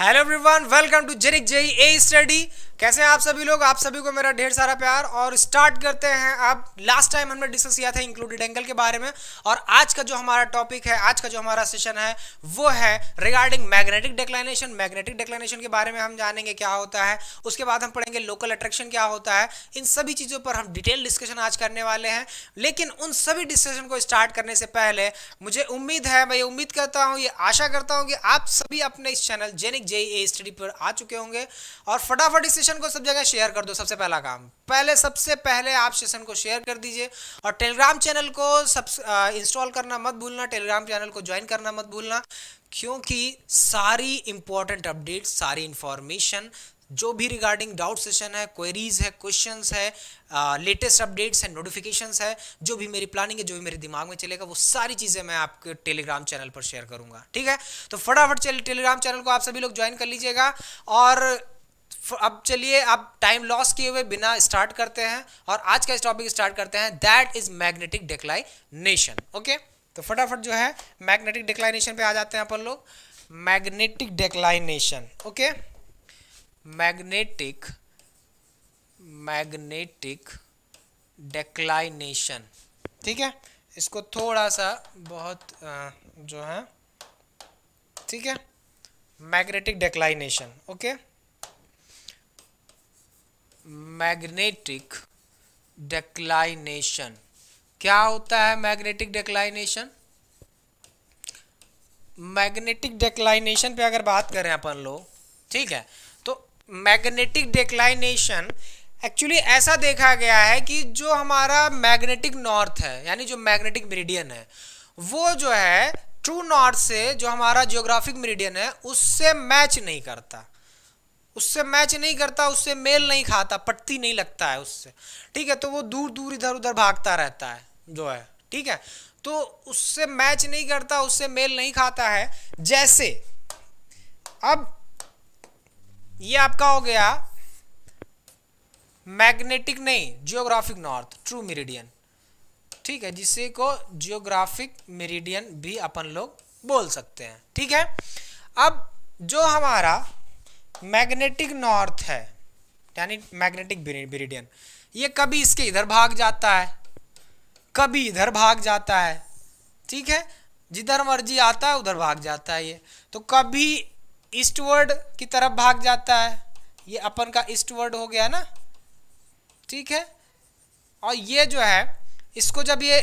Hello everyone, welcome to Jerik J A A Study. कैसे हैं आप सभी लोग आप सभी को मेरा ढेर सारा प्यार और स्टार्ट करते हैं आप लास्ट टाइम हमने डिस्कस किया था इंक्लूडेड एंगल के बारे में और आज का जो हमारा टॉपिक है आज का जो हमारा सेशन है वो है regarding magnetic declination magnetic declination के बारे में हम जानेंगे क्या होता है उसके बाद हम पढ़ेंगे लोकल अट्रैक्शन क्या होता है इन सभी चीज़ों पर हम डिटेल डिस्कशन आज करने वाले हैं लेकिन उन सभी डिस्कशन को स्टार्ट करने से पहले मुझे उम्मीद है मैं उम्मीद करता हूँ ये आशा करता हूँ कि आप सभी अपने इस channel genic J A study पर आ चुके होंगे और फटाफट इस सेशन को सब जगह शेयर कर दो सबसे पहला काम पहले सबसे पहले आप सेशन को शेयर कर दीजिए और टेलीग्राम चैनल को सब इंस्टॉल करना मत भूलना टेलीग्राम चैनल को ज्वाइन करना मत भूलना क्योंकि सारी इंपॉर्टेंट अपडेट सारी इंफॉर्मेशन जो भी रिगार्डिंग डाउट सेशन है क्वेरीज है क्वेश्चन है लेटेस्ट अपडेट्स है नोटिफिकेशन है जो भी मेरी प्लानिंग है जो भी मेरे दिमाग में चलेगा वो सारी चीज़ें मैं आपके टेलीग्राम चैनल पर शेयर करूंगा ठीक है तो फटाफट चलिए टेलीग्राम चैनल को आप सभी लोग ज्वाइन कर लीजिएगा और अब चलिए अब टाइम लॉस किए हुए बिना स्टार्ट करते हैं और आज का इस टॉपिक स्टार्ट करते हैं that is magnetic declination okay तो फटाफट जो है मैग्नेटिक डिक्लाइनेशन पे आ जाते हैं अपन लोग magnetic declination okay magnetic magnetic declination ठीक है इसको थोड़ा सा बहुत जो है ठीक है magnetic declination okay okay? Magnetic declination क्या होता है मैग्नेटिक डेक्लाइनेशन मैग्नेटिक डेक्लाइनेशन पे अगर बात करें अपन लोग ठीक है तो मैग्नेटिक डेक्लाइनेशन एक्चुअली ऐसा देखा गया है कि जो हमारा मैग्नेटिक नॉर्थ है यानी जो मैग्नेटिक मेरिडियन है वो जो है ट्रू नॉर्थ से जो हमारा जियोग्राफिक मेरिडियन है उससे मैच नहीं करता उससे मैच नहीं करता उससे मेल नहीं खाता पट्टी नहीं लगता है उससे ठीक है तो वो दूर दूर इधर उधर भागता रहता है जो है ठीक है तो उससे मैच नहीं करता उससे मेल नहीं खाता है जैसे अब ये आपका हो गया मैग्नेटिक नहीं जियोग्राफिक नॉर्थ ट्रू मेरिडियन ठीक है जिसे को जियोग्राफिक मेरिडियन भी अपन लोग बोल सकते हैं ठीक है अब जो हमारा मैग्नेटिक नॉर्थ है यानी मैग्नेटिक ब्रिडियन ये कभी इसके इधर भाग जाता है कभी इधर भाग जाता है ठीक है जिधर मर्जी आता है उधर भाग जाता है ये तो कभी ईस्टवर्ड की तरफ भाग जाता है ये अपन का ईस्टवर्ड हो गया ना ठीक है और ये जो है इसको जब ये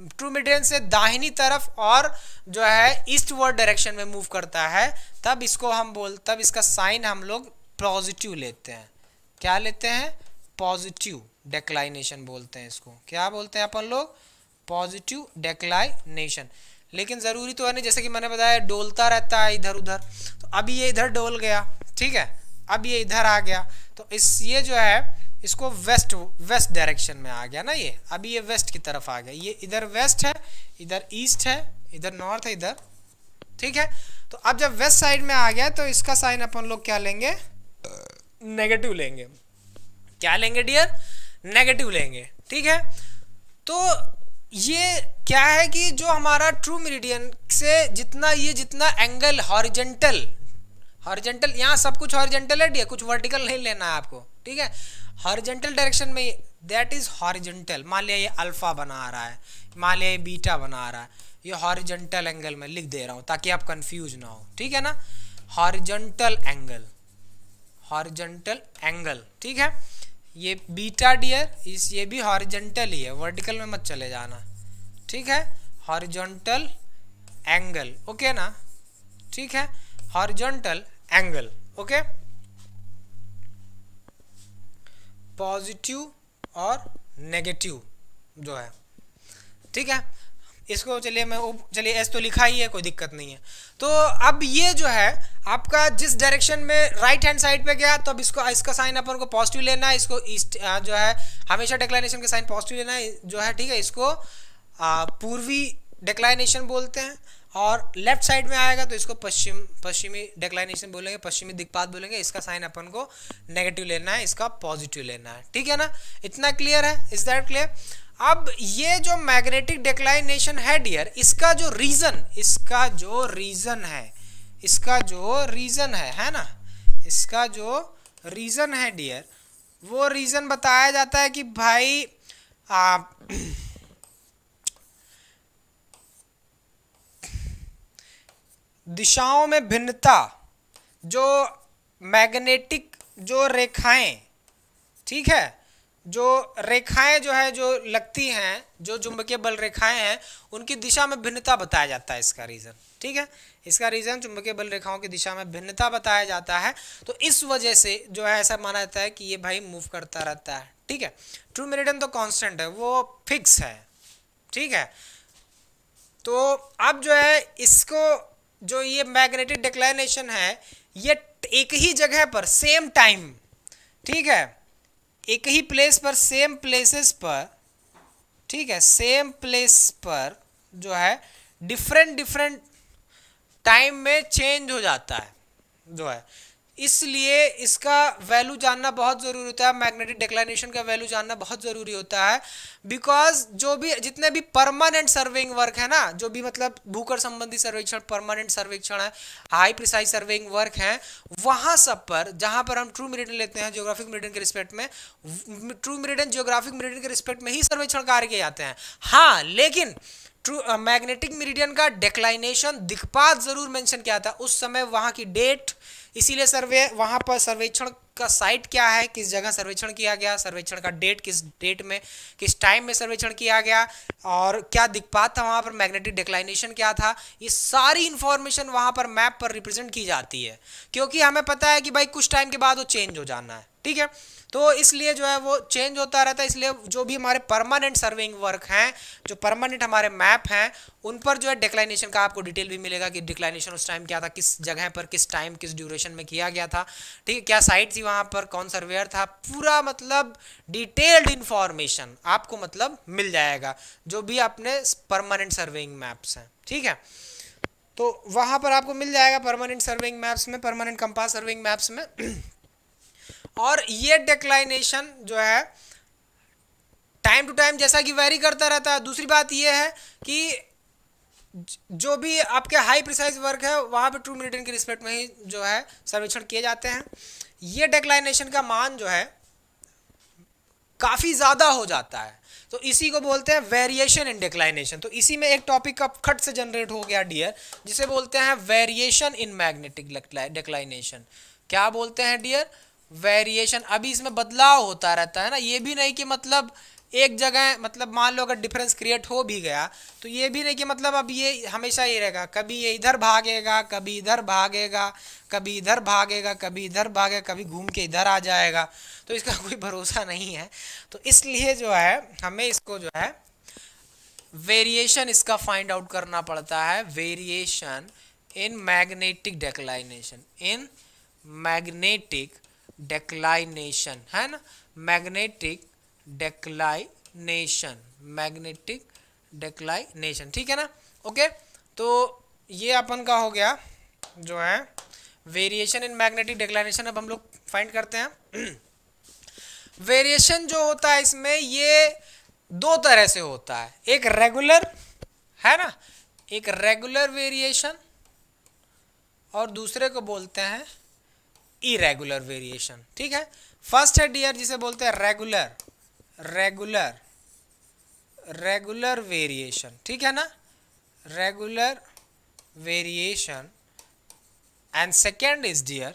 ट्रू मिडियन से दाहिनी तरफ और जो है ईस्ट वर्ड डायरेक्शन में मूव करता है तब इसको हम बोल तब इसका साइन हम लोग पॉजिटिव लेते हैं क्या लेते हैं पॉजिटिव डेक्लाइनेशन बोलते हैं इसको क्या बोलते हैं अपन लोग पॉजिटिव डेक्लाइनेशन लेकिन ज़रूरी तो है नहीं जैसे कि मैंने बताया डोलता रहता है इधर उधर तो अभी ये इधर डोल गया ठीक है अब ये इधर आ गया तो इस ये जो है इसको वेस्ट वेस्ट डायरेक्शन में आ गया ना ये अभी ये वेस्ट की तरफ आ गया ये इधर वेस्ट है इधर ईस्ट है इधर नॉर्थ है इधर ठीक है तो अब जब वेस्ट साइड में आ गया तो इसका साइन अपन लोग क्या लेंगे नेगेटिव लेंगे क्या लेंगे डियर नेगेटिव लेंगे ठीक है तो ये क्या है कि जो हमारा ट्रू मेरिडियन से जितना ये जितना एंगल हॉरिजेंटल हॉरिजेंटल यहाँ सब कुछ हॉरिजेंटल है डियर कुछ वर्टिकल नहीं लेना है आपको ठीक है हॉरिजेंटल डायरेक्शन में दैट इज हॉरिजेंटल मान लिया ये अल्फा बना रहा है मान लिया ये बीटा बना रहा है ये हॉरिजेंटल एंगल में लिख दे रहा हूँ ताकि आप कंफ्यूज ना हो ठीक है ना हॉरिजेंटल एंगल हॉरिजेंटल एंगल ठीक है ये बीटा डियर इस ये भी हॉरिजेंटल ही है वर्टिकल में मत चले जाना ठीक है हॉरिजेंटल एंगल ओके ना ठीक है horizontal angle okay okay? Positive और नेगेटिव जो है ठीक है इसको चलिए मैं चलिए एस तो लिखा ही है कोई दिक्कत नहीं है तो अब ये जो है आपका जिस डायरेक्शन में राइट हैंड साइड पे गया तो अब इसको इसका साइन अपन को पॉजिटिव लेना है इसको ईस्ट जो है हमेशा डिक्लाइनेशन के साइन पॉजिटिव लेना है जो है ठीक है इसको पूर्वी डेक्लाइनेशन बोलते हैं और लेफ्ट साइड में आएगा तो इसको पश्चिम पश्चिमी डेक्लाइनेशन बोलेंगे पश्चिमी दिक्पात बोलेंगे इसका साइन अपन को नेगेटिव लेना है इसका पॉजिटिव लेना है ठीक है ना इतना क्लियर है इज दैट क्लियर अब ये जो मैग्नेटिक डेक्लाइनेशन है डियर इसका जो रीज़न इसका जो रीज़न है इसका जो रीज़न है है ना इसका जो रीज़न है डियर वो रीज़न बताया जाता है कि भाई आ, दिशाओं में भिन्नता जो मैग्नेटिक जो रेखाएं ठीक है जो रेखाएं जो है जो लगती हैं जो चुंबकीय बल रेखाएं हैं उनकी दिशा में भिन्नता बताया जाता है इसका रीज़न ठीक है इसका रीज़न चुंबकीय बल रेखाओं की दिशा में भिन्नता बताया जाता है तो इस वजह से जो है ऐसा माना जाता है कि ये भाई मूव करता रहता है ठीक है ट्रू मेरिडन तो कांस्टेंट है वो फिक्स है ठीक है तो अब जो है इसको जो ये मैग्नेटिक डिक्लाइनेशन है ये एक ही जगह पर सेम टाइम ठीक है एक ही प्लेस पर सेम प्लेसेस पर ठीक है सेम प्लेस पर जो है डिफरेंट डिफरेंट टाइम में चेंज हो जाता है जो है इसलिए इसका वैल्यू जानना बहुत ज़रूरी होता है मैग्नेटिक डिक्लाइनेशन का वैल्यू जानना बहुत ज़रूरी होता है बिकॉज जो भी जितने भी परमानेंट सर्वेइंग वर्क है ना जो भी मतलब भूकर संबंधी सर्वेक्षण परमानेंट सर्वेक्षण है हाई प्रिसाइज सर्वेइंग वर्क हैं वहाँ सब पर जहाँ पर हम ट्रू मिरीडन लेते हैं जियोग्राफिक मिरीडन के रिस्पेक्ट में ट्रू मिरीडन जियोग्राफिक मिरीडन के रिस्पेक्ट में ही सर्वेक्षण कार्य किए जाते हैं हाँ लेकिन ट्रू मैग्नेटिक मिरीडियन का डिक्लाइनेशन दिखपात जरूर मेंशन किया था उस समय वहाँ की डेट इसीलिए सर्वे वहाँ पर सर्वेक्षण का साइट क्या है किस जगह सर्वेक्षण किया गया सर्वेक्षण का डेट किस डेट में किस टाइम में सर्वेक्षण किया गया और क्या दिखपात था वहाँ पर मैग्नेटिक डिक्लाइनेशन क्या था ये सारी इन्फॉर्मेशन वहाँ पर मैप पर रिप्रेजेंट की जाती है क्योंकि हमें पता है कि भाई कुछ टाइम के बाद वो चेंज हो जाना है ठीक है तो इसलिए जो है वो चेंज होता रहता है इसलिए जो भी हमारे परमानेंट सर्विंग वर्क हैं जो परमानेंट हमारे मैप हैं उन पर जो है डिक्लाइनेशन का आपको डिटेल भी मिलेगा कि डिक्लाइनेशन उस टाइम क्या था किस जगह पर किस टाइम किस ड्यूरेशन में किया गया था ठीक है क्या साइट थी थी वहां पर कौन सर्वेयर था पूरा मतलब डिटेल्ड इंफॉर्मेशन आपको मतलब मिल जाएगा जो भी अपने परमानेंट सर्वेइंग मैप्स हैं ठीक है तो वहां पर आपको मिल जाएगा परमानेंट सर्वेइंग मैप्स में परमानेंट कंपास सर्वेइंग मैप्स में और ये डेक्लाइनेशन जो है टाइम टू टाइम जैसा कि वेरी करता रहता है दूसरी बात यह है कि जो भी आपके हाई प्रिसाइज वर्क है वहाँ पे टू मिलिटेंट के रिस्पेक्ट में ही जो है सर्वेक्षण किए जाते हैं ये डेक्लाइनेशन का मान जो है काफ़ी ज़्यादा हो जाता है तो इसी को बोलते हैं वेरिएशन इन डेक्लाइनेशन तो इसी में एक टॉपिक का खट से जनरेट हो गया डियर जिसे बोलते हैं वेरिएशन इन मैग्नेटिक डेक्लाइनेशन क्या बोलते हैं डियर वेरिएशन अभी इसमें बदलाव होता रहता है ना ये भी नहीं कि मतलब एक जगह मतलब मान लो अगर डिफरेंस क्रिएट हो भी गया तो ये भी नहीं कि मतलब अब ये हमेशा ये रहेगा कभी ये इधर भागेगा कभी इधर भागेगा कभी इधर भागेगा कभी इधर भागेगा कभी घूम के इधर आ जाएगा तो इसका कोई भरोसा नहीं है तो इसलिए जो है हमें इसको जो है वेरिएशन इसका फाइंड आउट करना पड़ता है variation in magnetic declination in magnetic declination है ना मैग्नेटिक डेक्लाइनेशन मैग्नेटिक डेक्लाइनेशन ठीक है ना ओके तो ये अपन का हो गया जो है वेरिएशन इन मैग्नेटिक डेक्लाइनेशन अब हम लोग फाइंड करते हैं वेरिएशन जो होता है इसमें ये दो तरह से होता है एक रेगुलर है ना एक रेगुलर वेरिएशन और दूसरे को बोलते हैं इरेगुलर वेरिएशन ठीक है फर्स्ट है डियर जिसे बोलते हैं रेगुलर रेगुलर रेगुलर वेरिएशन ठीक है ना regular variation and second is dear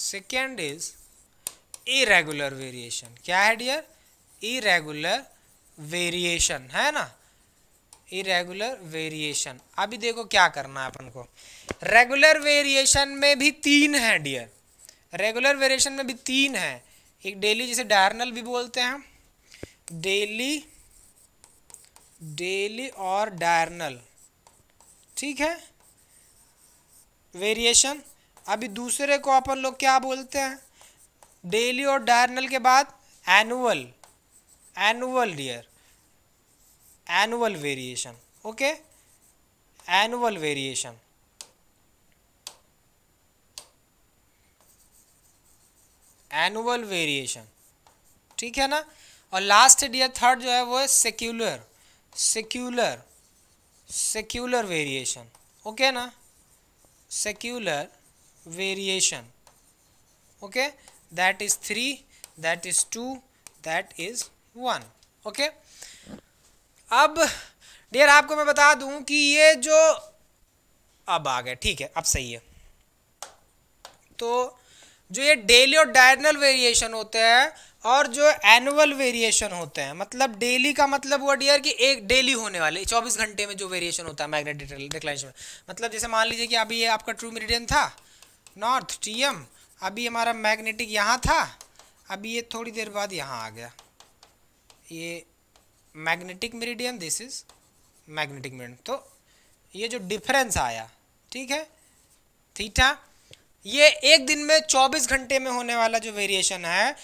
second is irregular variation क्या है डियर इरेगुलर वेरिएशन है ना इरेगुलर वेरिएशन अभी देखो क्या करना है अपन को रेगुलर वेरिएशन में भी तीन है डियर रेगुलर वेरिएशन में भी तीन है एक डेली जैसे डायरनल भी बोलते हैं डेली डेली और डायरनल ठीक है वेरिएशन अभी दूसरे को अपन लोग क्या बोलते हैं डेली और डायरनल के बाद annual annual dear annual variation okay annual variation annual variation ठीक है ना और लास्ट डियर थर्ड जो है वो है secular secular secular variation okay ना secular variation okay that is three that is two that is one okay अब डियर आपको मैं बता दूं कि ये जो अब आ गए ठीक है अब सही है तो जो ये डेली और डायरनल वेरिएशन होते हैं और जो एनुअल वेरिएशन होते हैं मतलब डेली का मतलब हुआ डियर कि एक डेली होने वाले 24 घंटे में जो वेरिएशन होता है मैग्नेटिक डिक्लाइनेशन मतलब जैसे मान लीजिए कि अभी ये आपका ट्रू मेरिडियन था नॉर्थ टीएम अभी हमारा मैग्नेटिक यहाँ था अभी ये थोड़ी देर बाद यहाँ आ गया ये magnetic meridian this is magnetic meridian तो ये जो डिफरेंस आया ठीक है थीठा ये एक दिन में 24 घंटे में होने वाला जो वेरिएशन है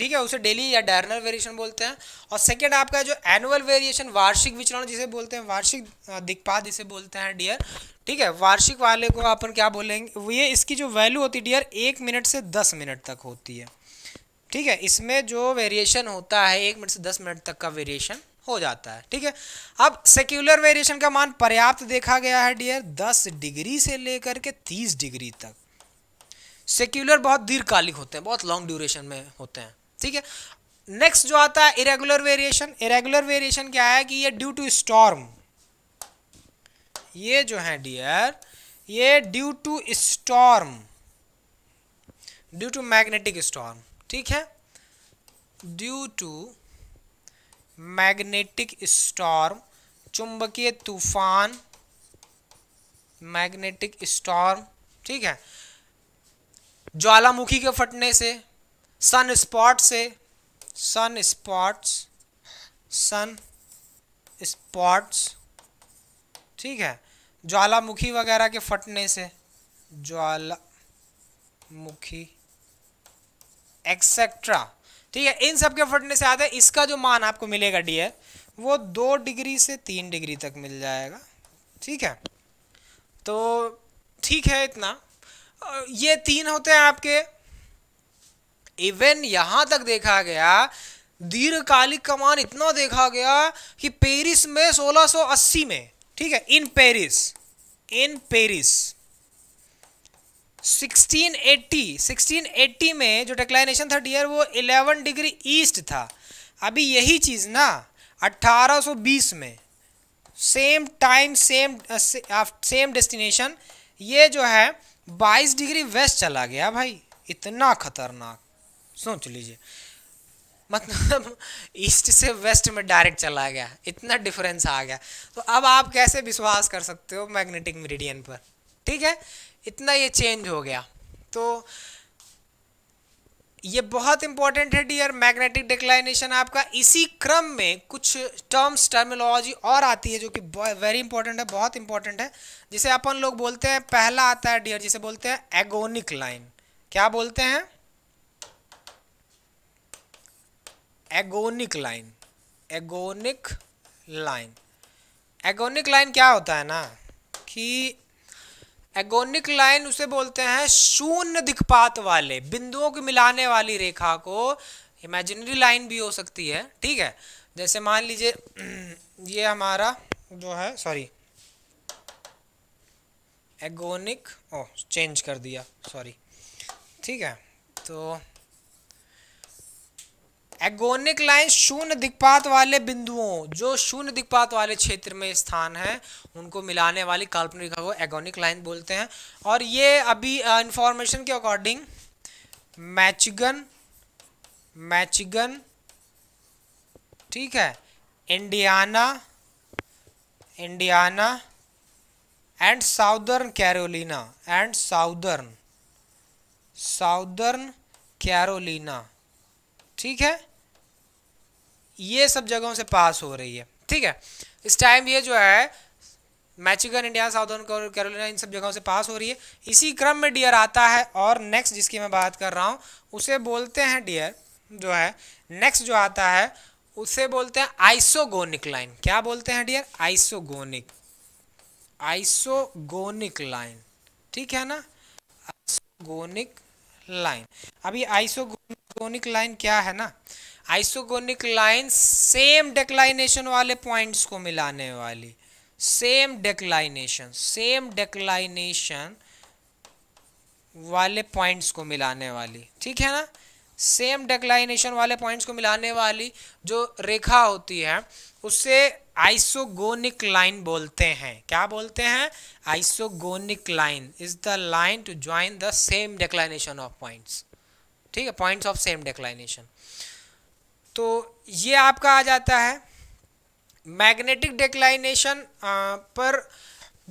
ठीक है उसे डेली या डायरनल वेरिएशन बोलते हैं और सेकेंड आपका जो एनुअल वेरिएशन वार्षिक विचरण जिसे बोलते हैं वार्षिक दिक्पात जिसे बोलते हैं डियर ठीक है वार्षिक वाले को अपन क्या बोलेंगे ये इसकी जो वैल्यू होती है डियर एक मिनट से दस मिनट तक होती है ठीक है इसमें जो वेरिएशन होता है एक मिनट से दस मिनट तक का वेरिएशन हो जाता है ठीक है अब सेक्युलर वेरिएशन का मान पर्याप्त देखा गया है डियर दस डिग्री से लेकर के तीस डिग्री तक सेक्युलर बहुत दीर्घकालिक होते हैं बहुत लॉन्ग ड्यूरेशन में होते हैं ठीक है नेक्स्ट जो आता है इरेगुलर वेरिएशन इरेगुलर वेरिएशन क्या है कि ये ड्यू टू स्टॉर्म ये जो है डियर ये due to storm due to magnetic storm ठीक है ड्यू टू मैग्नेटिक स्टॉर्म चुंबकीय तूफान मैग्नेटिक स्टॉर्म ठीक है ज्वालामुखी के फटने से सन स्पॉट से सन स्पॉट्स सन स्पॉट्स ठीक है ज्वालामुखी वगैरह के फटने से ज्वालामुखी एक्सेट्रा ठीक है इन सब के फटने से आता है इसका जो मान आपको मिलेगा डी वो दो डिग्री से तीन डिग्री तक मिल जाएगा ठीक है तो ठीक है इतना ये तीन होते हैं आपके इवन यहां तक देखा गया दीर्घकालिक कमान इतना देखा गया कि पेरिस में 1680 में ठीक है इन पेरिस इन पेरिस 1680 1680 में जो डिक्लाइनेशन था डियर वो 11 डिग्री ईस्ट था अभी यही चीज़ ना 1820 में same time same same destination ये जो है 22 डिग्री वेस्ट चला गया भाई इतना खतरनाक सोच तो लीजिए मतलब ईस्ट से वेस्ट में डायरेक्ट चला गया इतना डिफरेंस आ गया तो अब आप कैसे विश्वास कर सकते हो मैग्नेटिक मेरिडियन पर ठीक है इतना ये चेंज हो गया तो ये बहुत इंपॉर्टेंट है डियर मैग्नेटिक डिक्लाइनेशन आपका इसी क्रम में कुछ टर्म्स टर्मिनोलॉजी और आती है जो कि वेरी इंपॉर्टेंट है बहुत इंपॉर्टेंट है जिसे अपन लोग बोलते हैं पहला आता है डियर जिसे बोलते हैं एगोनिक लाइन क्या बोलते हैं agonic line agonic line agonic line क्या होता है ना कि एगोनिक लाइन उसे बोलते हैं शून्य दिखपात वाले बिंदुओं को मिलाने वाली रेखा को इमेजिनरी लाइन भी हो सकती है ठीक है जैसे मान लीजिए ये हमारा जो है सॉरी एगोनिक ओ चेंज कर दिया सॉरी ठीक है तो एगोनिक लाइन शून्य दिक्पात वाले बिंदुओं जो शून्य दिक्पात वाले क्षेत्र में स्थान है उनको मिलाने वाली काल्पनिक रेखा को एगोनिक लाइन बोलते हैं और ये अभी इंफॉर्मेशन के अकॉर्डिंग मैचिगन मैचिगन ठीक है Indiana Indiana and southern Carolina and southern southern Carolina ठीक है ये सब जगहों से पास हो रही है ठीक है इस टाइम ये जो है मैचिगन इंडिया साउथ कैरोलिना इन सब जगहों से पास हो रही है इसी क्रम में डियर आता है और नेक्स्ट जिसकी मैं बात कर रहा हूँ उसे बोलते हैं डियर जो है नेक्स्ट जो आता है उसे बोलते हैं आइसोगोनिक लाइन क्या बोलते हैं डियर आइसोगोनिक आइसोगोनिक लाइन ठीक है ना आइसोगोनिक लाइन अभी आइसोगोनिक लाइन क्या है ना आइसोगोनिक लाइन सेम डेक्लाइनेशन वाले पॉइंट्स को मिलाने वाली सेम डेक्लाइनेशन सेम डेक्लाइनेशन वाले पॉइंट्स को मिलाने वाली ठीक है ना सेम डेक्लाइनेशन वाले पॉइंट्स को मिलाने वाली जो रेखा होती है उसे आइसोगोनिक लाइन बोलते हैं क्या बोलते हैं isogonic line is the line to join the same declination of points ठीक है पॉइंट्स ऑफ सेम डेक्लाइनेशन तो ये आपका आ जाता है मैग्नेटिक डिक्लाइनेशन पर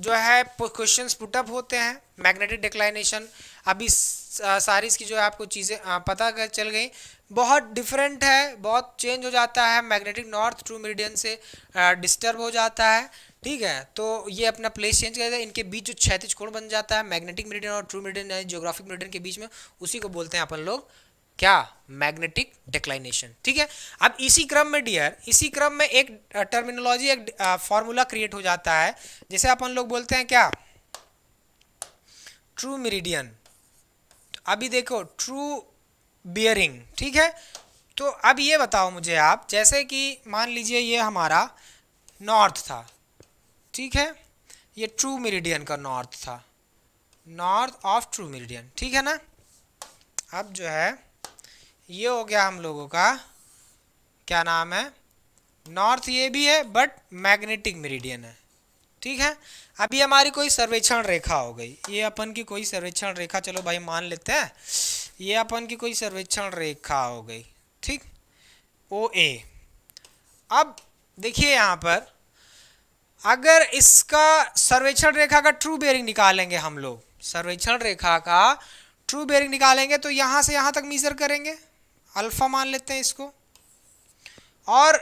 जो है क्वेश्चन पुटअप होते हैं मैग्नेटिक डिक्लाइनेशन अभी सारी इसकी जो है आपको चीज़ें पता कर चल गई बहुत डिफरेंट है बहुत चेंज हो जाता है मैग्नेटिक नॉर्थ ट्रू मीडियन से डिस्टर्ब हो जाता है ठीक है तो ये अपना प्लेस चेंज कर देता इनके बीच जो क्षैतिज कोण बन जाता है मैग्नेटिक मीडियन और ट्रू मीडियन यानी जियोग्राफिक मीडियन के बीच में उसी को बोलते हैं अपन लोग क्या मैग्नेटिक डिक्लाइनेशन ठीक है अब इसी क्रम में डियर इसी क्रम में एक टर्मिनोलॉजी एक फॉर्मूला क्रिएट हो जाता है जैसे अपन लोग बोलते हैं क्या ट्रू मेरिडियन अभी देखो ट्रू बियरिंग ठीक है तो अब ये बताओ मुझे आप जैसे कि मान लीजिए ये हमारा नॉर्थ था ठीक है ये ट्रू मेरिडियन का नॉर्थ था नॉर्थ ऑफ ट्रू मेरिडियन ठीक है ना अब जो है ये हो गया हम लोगों का क्या नाम है नॉर्थ ये भी है बट मैग्नेटिक मेरिडियन है ठीक है अभी हमारी कोई सर्वेक्षण रेखा हो गई ये अपन की कोई सर्वेक्षण रेखा चलो भाई मान लेते हैं ये अपन की कोई सर्वेक्षण रेखा हो गई ठीक ओ ए अब देखिए यहाँ पर अगर इसका सर्वेक्षण रेखा का ट्रू बेरिंग निकालेंगे हम लोग सर्वेक्षण रेखा का ट्रू बेयरिंग निकालेंगे तो यहाँ से यहाँ तक मीजर करेंगे अल्फ़ा मान लेते हैं इसको और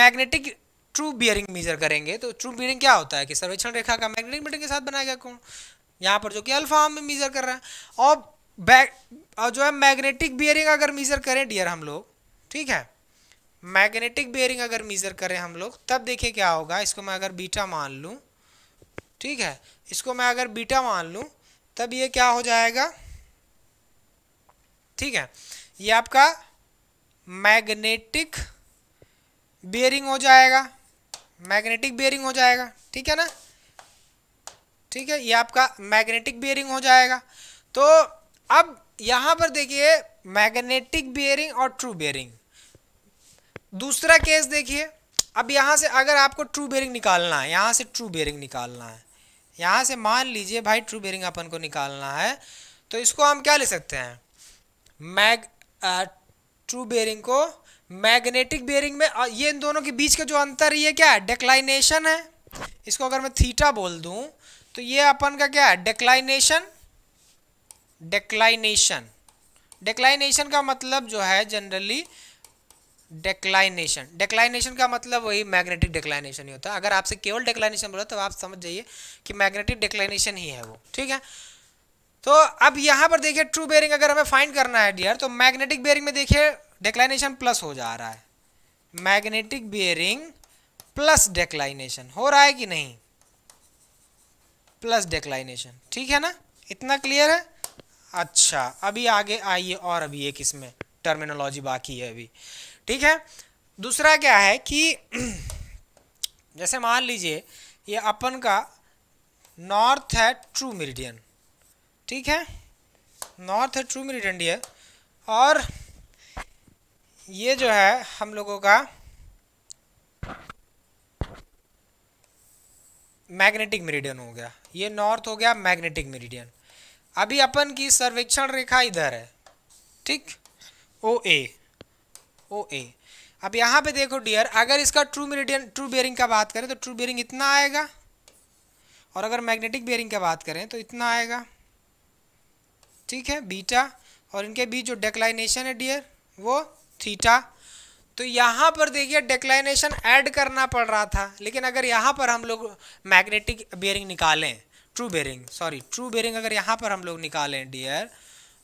मैग्नेटिक ट्रू बियरिंग मेजर करेंगे तो ट्रू बियरिंग क्या होता है कि सर्वेक्षण रेखा का मैग्नेटिक मीटर के साथ बनाया गया कौन यहाँ पर जो कि अल्फा हम मेजर कर रहे हैं और बैग और जो है मैग्नेटिक बियरिंग अगर मेजर करें डियर हम लोग ठीक है मैग्नेटिक बियरिंग अगर मेजर करें हम लोग तब देखिए क्या होगा इसको मैं अगर बीटा मान लूँ ठीक है इसको मैं अगर बीटा मान लूँ तब ये क्या हो जाएगा ठीक है ये आपका मैग्नेटिक बेयरिंग हो जाएगा मैग्नेटिक बेयरिंग हो जाएगा ठीक है ना ठीक है ये आपका मैग्नेटिक बेयरिंग हो जाएगा तो अब यहाँ पर देखिए मैग्नेटिक बेयरिंग और ट्रू बेयरिंग दूसरा केस देखिए अब यहाँ से अगर आपको ट्रू बेयरिंग निकालना है यहाँ से ट्रू बेयरिंग निकालना है यहाँ से मान लीजिए भाई ट्रू बेयरिंग अपन को निकालना है तो इसको हम क्या ले सकते हैं मैग ट्रू बेयरिंग को मैग्नेटिक बेयरिंग में ये इन दोनों के बीच का जो अंतर ये क्या है डेक्लाइनेशन है इसको अगर मैं थीटा बोल दूं तो ये अपन का क्या है डेक्लाइनेशन डेक्लाइनेशन डेक्लाइनेशन का मतलब जो है जनरली डेक्लाइनेशन डेक्लाइनेशन का मतलब वही मैग्नेटिक डेक्लाइनेशन ही होता है अगर आपसे केवल डेक्लाइनेशन बोला तो आप समझ जाइए कि मैग्नेटिक डेक्लाइनेशन ही है वो ठीक है तो अब यहाँ पर देखिए ट्रू बेरिंग अगर हमें फाइंड करना है डियर तो मैग्नेटिक बेयरिंग में देखिए डेक्लाइनेशन प्लस हो जा रहा है मैग्नेटिक बेयरिंग प्लस डेक्लाइनेशन हो रहा है कि नहीं प्लस डेक्लाइनेशन ठीक है ना इतना क्लियर है अच्छा अभी आगे आइए और अभी एक इसमें टर्मिनोलॉजी बाकी है अभी ठीक है दूसरा क्या है कि जैसे मान लीजिए ये अपन का नॉर्थ है ट्रू मेरिडियन ठीक है नॉर्थ ट्रू मेरिडियन है और ये जो है हम लोगों का मैग्नेटिक मेरिडियन हो गया ये नॉर्थ हो गया मैग्नेटिक मेरिडियन अभी अपन की सर्वेक्षण रेखा इधर है ठीक ओ ए ओ ए अब यहाँ पे देखो डियर अगर इसका ट्रू मेरिडियन ट्रू बेयरिंग का बात करें तो ट्रू बेयरिंग इतना आएगा और अगर मैग्नेटिक बेयरिंग का बात करें तो इतना आएगा ठीक है बीटा और इनके बीच जो डेक्लाइनेशन है डियर वो थीटा तो यहाँ पर देखिए डेक्लाइनेशन ऐड करना पड़ रहा था लेकिन अगर यहाँ पर हम लोग मैग्नेटिक बेयरिंग निकालें true bearing sorry true bearing अगर यहाँ पर हम लोग निकालें डियर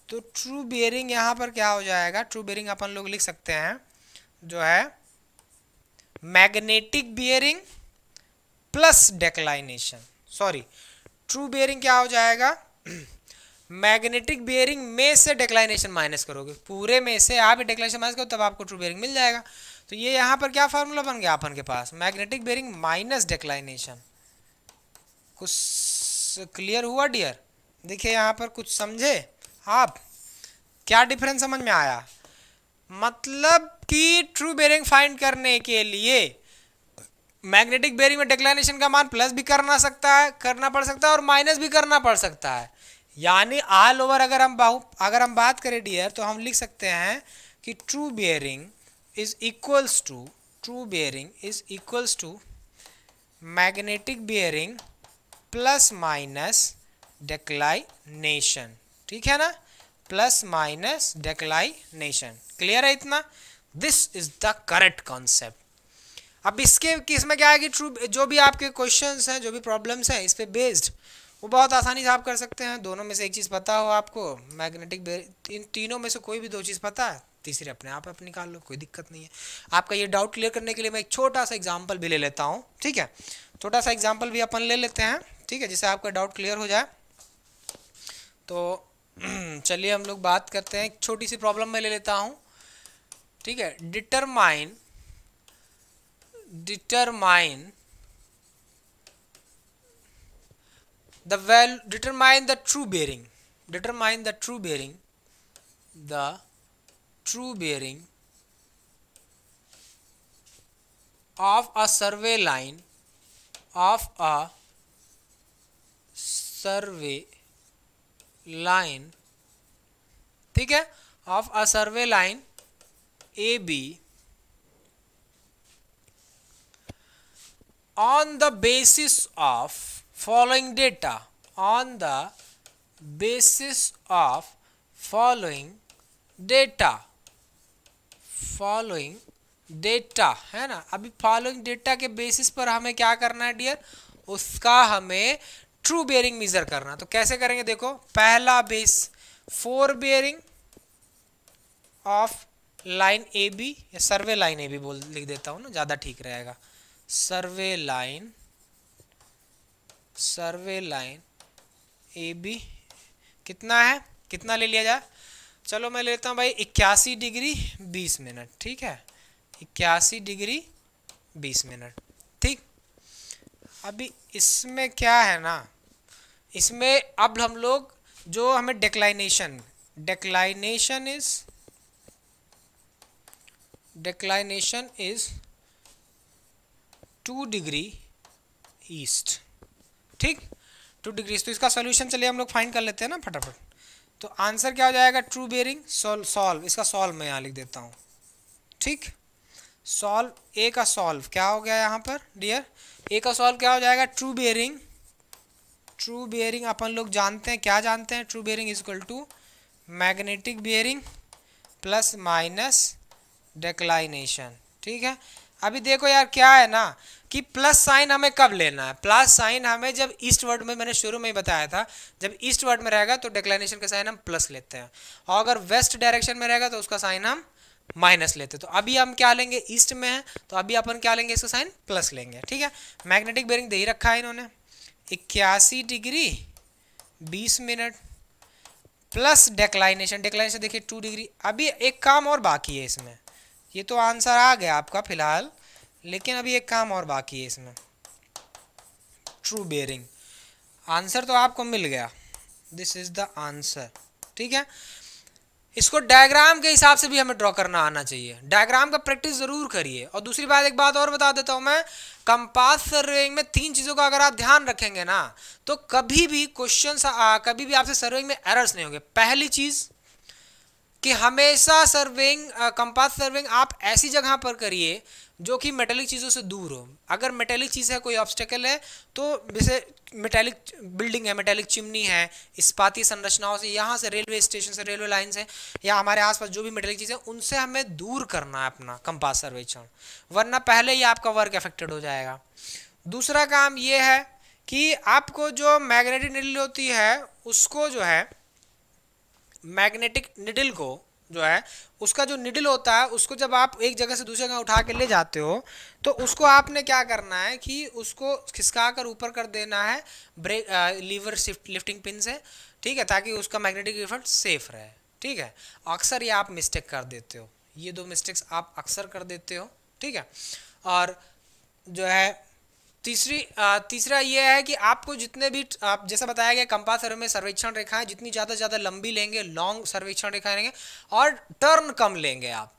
तो ट्रू बेयरिंग यहाँ पर क्या हो जाएगा ट्रू बेयरिंग अपन लोग लिख सकते हैं जो है magnetic bearing plus declination sorry true bearing क्या हो जाएगा मैग्नेटिक बियरिंग में से डिक्लाइनेशन माइनस करोगे पूरे में से आप डिक्लाइनेशन माइनस करो तब आपको ट्रू बियरिंग मिल जाएगा तो ये यहाँ पर क्या फार्मूला बन गया अपन के पास मैग्नेटिक बियरिंग माइनस डिक्लाइनेशन कुछ क्लियर हुआ डियर देखिए यहाँ पर कुछ समझे आप क्या डिफरेंस समझ में आया मतलब कि ट्रू बेयरिंग फाइंड करने के लिए मैग्नेटिक बेरिंग में डिक्लाइनेशन का मान प्लस भी करना सकता है करना पड़ सकता है और माइनस भी करना पड़ सकता है यानी ऑल ओवर अगर हम बहु अगर हम बात करें डियर तो हम लिख सकते हैं कि true bearing is equals to true bearing is equals to magnetic bearing plus minus declination ठीक है ना प्लस माइनस डेक्लाइनेशन क्लियर है इतना this is the correct concept अब इसके किस में क्या है कि ट्रू जो भी आपके क्वेश्चंस हैं जो भी प्रॉब्लम्स हैं इस पर बेस्ड वो बहुत आसानी से आप कर सकते हैं दोनों में से एक चीज़ पता हो आपको मैग्नेटिक इन तीनों में से कोई भी दो चीज़ पता है तीसरे अपने आप आप निकाल लो कोई दिक्कत नहीं है आपका ये डाउट क्लियर करने के लिए मैं एक छोटा सा एग्जाम्पल भी ले लेता हूँ ठीक है छोटा सा एग्जाम्पल भी अपन ले लेते हैं ठीक है जिससे आपका डाउट क्लियर हो जाए तो चलिए हम लोग बात करते हैं एक छोटी सी प्रॉब्लम में ले लेता हूँ ठीक है determine determine the value determine the true bearing determine the true bearing the true bearing of a survey line of a survey line ठीक है of a survey line AB on the basis of following data on the basis of following data following data है ना अभी following data के basis पर हमें क्या करना है dear उसका हमें true bearing measure करना तो कैसे करेंगे देखो पहला base four bearing of line AB या survey line AB बोल लिख देता हूँ ना ज़्यादा ठीक रहेगा survey line survey line A B कितना है कितना ले लिया जाए चलो मैं लेता हूँ भाई इक्यासी डिग्री बीस मिनट ठीक है इक्यासी डिग्री बीस मिनट ठीक अभी इसमें क्या है ना इसमें अब हम लोग जो हमें declination declination is declination is two degree east ठीक टू डिग्रीज तो इसका सोल्यूशन चलिए हम लोग फाइन कर लेते हैं ना फटाफट तो आंसर क्या हो जाएगा ट्रू बेरिंग सॉल्व सॉल्व इसका सॉल्व मैं यहाँ लिख देता हूँ ठीक सॉल्व ए का सॉल्व क्या हो गया यहाँ पर डियर ए का सॉल्व क्या हो जाएगा ट्रू बेरिंग ट्रू बेरिंग अपन लोग जानते हैं क्या जानते हैं true is equal to magnetic bearing plus minus declination ठीक है अभी देखो यार क्या है ना कि प्लस साइन हमें कब लेना है प्लस साइन हमें जब ईस्ट वर्ड में मैंने शुरू में ही बताया था जब ईस्ट वर्ड में रहेगा तो डिक्लाइनेशन का साइन हम प्लस लेते हैं और अगर वेस्ट डायरेक्शन में रहेगा तो उसका साइन हम माइनस लेते तो अभी हम क्या लेंगे ईस्ट में है तो अभी अपन क्या लेंगे इसका साइन प्लस लेंगे ठीक है मैग्नेटिक बेरिंग दे ही रखा है इन्होंने इक्यासी डिग्री बीस मिनट प्लस डेक्लाइनेशन डेक्लाइनेशन देखिए टू डिग्री अभी एक काम और बाकी है इसमें ये तो आंसर आ गया आपका फिलहाल लेकिन अभी एक काम और बाकी है इसमें ट्रू बेरिंग आंसर तो आपको मिल गया दिस इज़ द आंसर ठीक है इसको डायग्राम के हिसाब से भी हमें ड्रॉ करना आना चाहिए डायग्राम का प्रैक्टिस ज़रूर करिए और दूसरी बात एक बात और बता देता हूँ मैं कंपास सर्वेइंग में तीन चीज़ों का अगर आप ध्यान रखेंगे ना तो कभी भी क्वेश्चन कभी भी आपसे सर्वेइंग में एरर्स नहीं होंगे पहली चीज़ कि हमेशा सर्विंग कंपास सर्विंग आप ऐसी जगह पर करिए जो कि मेटेलिक चीज़ों से दूर हो अगर मेटेलिक चीज़ है कोई ऑब्स्टेकल है तो जैसे मेटेलिक बिल्डिंग है मेटेलिक चिमनी है इस्पाती संरचनाओं से यहाँ से रेलवे स्टेशन से रेलवे लाइन से या हमारे आसपास जो भी मेटेलिक चीज़ें उनसे हमें दूर करना है अपना कंपास सर्वेक्षण वरना पहले ही आपका वर्क अफेक्टेड हो जाएगा दूसरा काम ये है कि आपको जो मैग्नेटिक नील होती है उसको जो है मैग्नेटिक निडिल को जो है उसका जो निडिल होता है उसको जब आप एक जगह से दूसरी जगह उठा के ले जाते हो तो उसको आपने क्या करना है कि उसको खिसका कर ऊपर कर देना है brake lever shift lifting pin से ठीक है ताकि उसका मैग्नेटिक इफेक्ट सेफ रहे ठीक है अक्सर ये आप मिस्टेक कर देते हो ये दो मिस्टेक्स आप अक्सर कर देते हो ठीक है और जो है तीसरी तीसरा ये है कि आपको जितने भी आप जैसा बताया गया कंपास सर्वे में सर्वेक्षण रेखाएं जितनी ज़्यादा ज़्यादा लंबी लेंगे लॉन्ग सर्वेक्षण रेखाएं लेंगे और टर्न कम लेंगे आप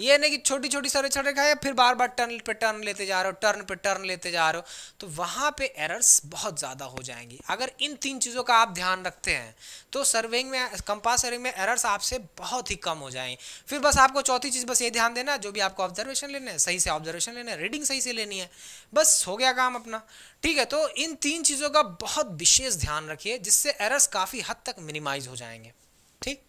ये नहीं कि छोटी छोटी सर्वे छड़ खाए फिर बार बार टर्न पे टर्न लेते जा रहे हो टर्न पे टर्न लेते जा रहे हो तो वहाँ पे एरर्स बहुत ज़्यादा हो जाएंगी अगर इन तीन चीज़ों का आप ध्यान रखते हैं तो सर्विंग में कंपास सर्विंग में एरर्स आपसे बहुत ही कम हो जाएंगे फिर बस आपको चौथी चीज़ बस ये ध्यान देना जो भी आपको ऑब्जर्वेशन लेना है सही से ऑब्जर्वेशन लेना है रीडिंग सही से लेनी है बस हो गया काम अपना ठीक है तो इन तीन चीज़ों का बहुत विशेष ध्यान रखिए जिससे एरर्स काफ़ी हद तक मिनिमाइज हो जाएंगे ठीक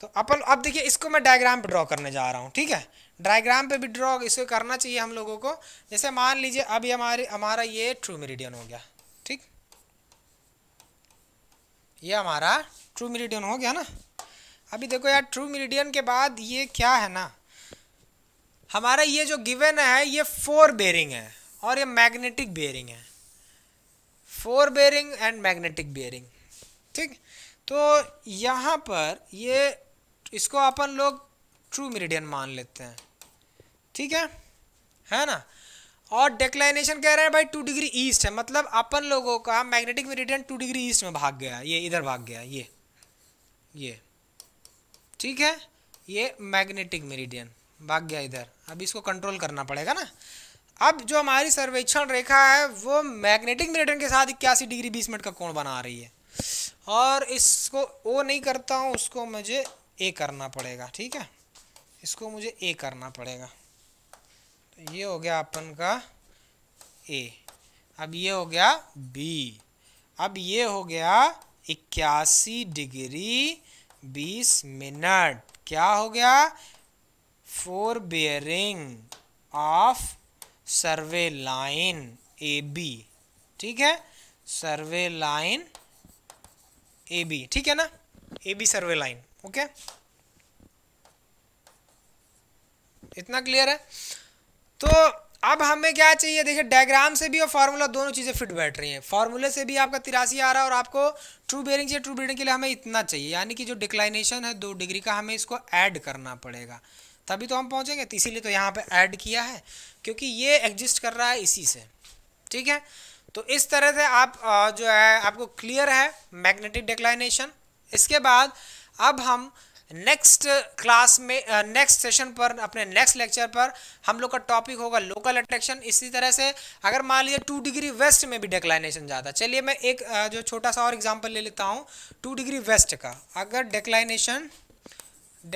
तो अपन अब देखिए इसको मैं डायग्राम पे ड्रॉ करने जा रहा हूँ ठीक है डायग्राम पे भी ड्रॉ इसको करना चाहिए हम लोगों को जैसे मान लीजिए अभी हमारे हमारा ये ट्रू मेरिडियन हो गया ठीक ये हमारा ट्रू मेरिडियन हो गया ना अभी देखो यार ट्रू मेरिडियन के बाद ये क्या है ना हमारा ये जो गिवन है ये फोर बेरिंग है और ये मैग्नेटिक बेरिंग है fore bearing and magnetic bearing ठीक तो यहाँ पर ये इसको अपन लोग ट्रू मेरिडियन मान लेते हैं ठीक है है ना और डेक्लाइनेशन कह रहे हैं भाई टू डिग्री ईस्ट है मतलब अपन लोगों का magnetic meridian two degree east में भाग गया ये इधर भाग गया ये ये ठीक है ये मैग्नेटिक मेरिडियन भाग गया इधर अब इसको कंट्रोल करना पड़ेगा ना अब जो हमारी सर्वेक्षण रेखा है वो मैग्नेटिक मेरिडियन के साथ इक्यासी डिग्री बीस मिनट का कोण बना रही है और इसको वो नहीं करता हूँ उसको मुझे ए करना पड़ेगा ठीक है इसको मुझे ए करना पड़ेगा तो ये हो गया अपन का ए अब ये हो गया बी अब ये हो गया इक्यासी डिग्री बीस मिनट क्या हो गया fore bearing of survey line A B ठीक है सर्वे लाइन ए बी ठीक है ना A B survey line okay इतना क्लियर है तो अब हमें क्या चाहिए देखिए डायग्राम से भी और फार्मूला दोनों चीज़ें फिट बैठ रही हैं फार्मूले से भी आपका तिरासी आ रहा है और आपको ट्रू बेरिंग चाहिए ट्रू बेरिंग के लिए हमें इतना चाहिए यानी कि जो डिक्लाइनेशन है दो डिग्री का हमें इसको ऐड करना पड़ेगा तभी तो हम पहुंचेंगे तो इसीलिए तो यहाँ पर ऐड किया है क्योंकि ये एग्जिस्ट कर रहा है इसी से ठीक है तो इस तरह से आप जो है आपको क्लियर है मैग्नेटिक डिक्लाइनेशन इसके बाद अब हम नेक्स्ट क्लास में नेक्स्ट uh, सेशन पर अपने नेक्स्ट लेक्चर पर हम लोग का टॉपिक होगा लोकल अट्रैक्शन इसी तरह से अगर मान लीजिए टू डिग्री वेस्ट में भी डेक्लाइनेशन ज़्यादा चलिए मैं एक uh, जो छोटा सा और एग्जांपल ले लेता हूँ टू डिग्री वेस्ट का अगर declination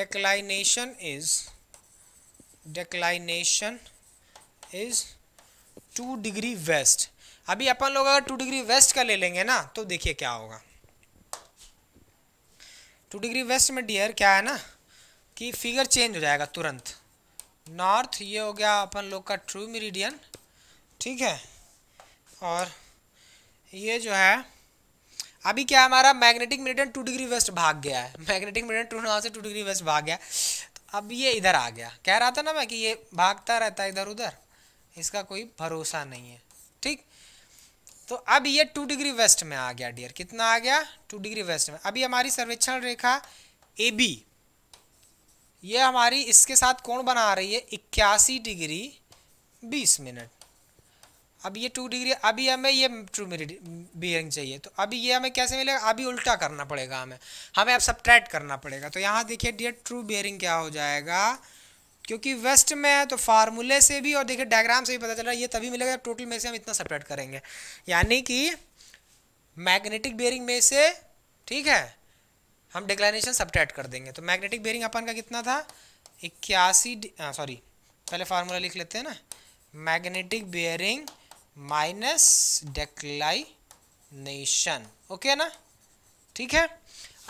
declination is declination is two degree west अभी अपन लोग अगर टू डिग्री वेस्ट का ले लेंगे ना तो देखिए क्या होगा टू डिग्री वेस्ट में डियर क्या है ना कि फिगर चेंज हो जाएगा तुरंत नॉर्थ ये हो गया अपन लोग का ट्रू मेरिडियन ठीक है और ये जो है अभी क्या हमारा magnetic meridian two degree west भाग गया है मैग्नेटिक मेरिडियन टू नॉर्थ से टू डिग्री वेस्ट भाग गया तो अब ये इधर आ गया कह रहा था ना मैं कि ये भागता रहता है इधर उधर इसका कोई भरोसा नहीं है ठीक तो अब ये टू डिग्री वेस्ट में आ गया डियर कितना आ गया टू डिग्री वेस्ट में अभी हमारी सर्वेक्षण रेखा ए बी ये हमारी इसके साथ कोण बना रही है इक्यासी डिग्री बीस मिनट अब ये टू डिग्री अभी हमें ये ट्रू बियरिंग चाहिए तो अभी ये हमें कैसे मिलेगा अभी उल्टा करना पड़ेगा हमें हमें अब सब करना पड़ेगा तो यहाँ देखिए डियर ट्रू बियरिंग क्या हो जाएगा क्योंकि वेस्ट में है तो फार्मूले से भी और देखिए डायग्राम से भी पता चल रहा है ये तभी मिलेगा जब टोटल में से हम इतना सेपरेट करेंगे यानी कि मैग्नेटिक बेयरिंग में से ठीक है हम डिक्लाइनेशन सब्ट्रैक्ट कर देंगे तो मैग्नेटिक बेयरिंग अपन का कितना था इक्यासी सॉरी हाँ, पहले फार्मूला लिख लेते हैं ना magnetic bearing minus declination okay ना ठीक है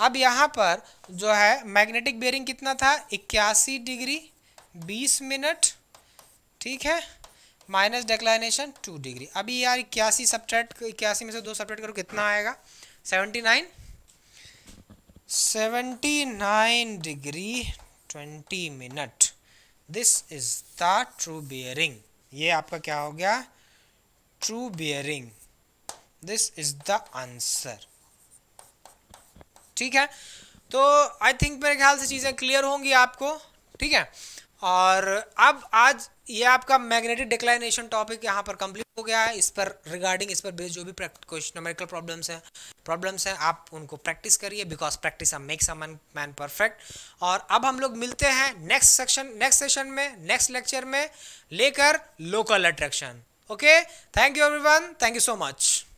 अब यहाँ पर जो है मैग्नेटिक बेयरिंग कितना था इक्यासी डिग्री बीस मिनट ठीक है माइनस डिक्लाइनेशन टू डिग्री अभी यार इक्यासी सब्ट्रैक्ट इक्यासी में से दो सब्ट्रैक्ट करो कितना आएगा seventy nine seventy nine degree twenty minute this is the true bearing ये आपका क्या हो गया true bearing this is the answer ठीक है तो आई थिंक मेरे ख्याल से चीज़ें क्लियर होंगी आपको ठीक है और अब आज ये आपका मैग्नेटिक डिक्लाइनेशन टॉपिक यहाँ पर कंप्लीट हो गया है इस पर रिगार्डिंग इस पर बेस्ड जो भी मेडिकल प्रॉब्लम्स हैं प्रॉब्लम्स हैं आप उनको प्रैक्टिस करिए because practice makes a man man perfect और अब हम लोग मिलते हैं नेक्स्ट सेक्शन नेक्स्ट सेशन में नेक्स्ट लेक्चर में लेकर local attraction okay thank you everyone thank you so much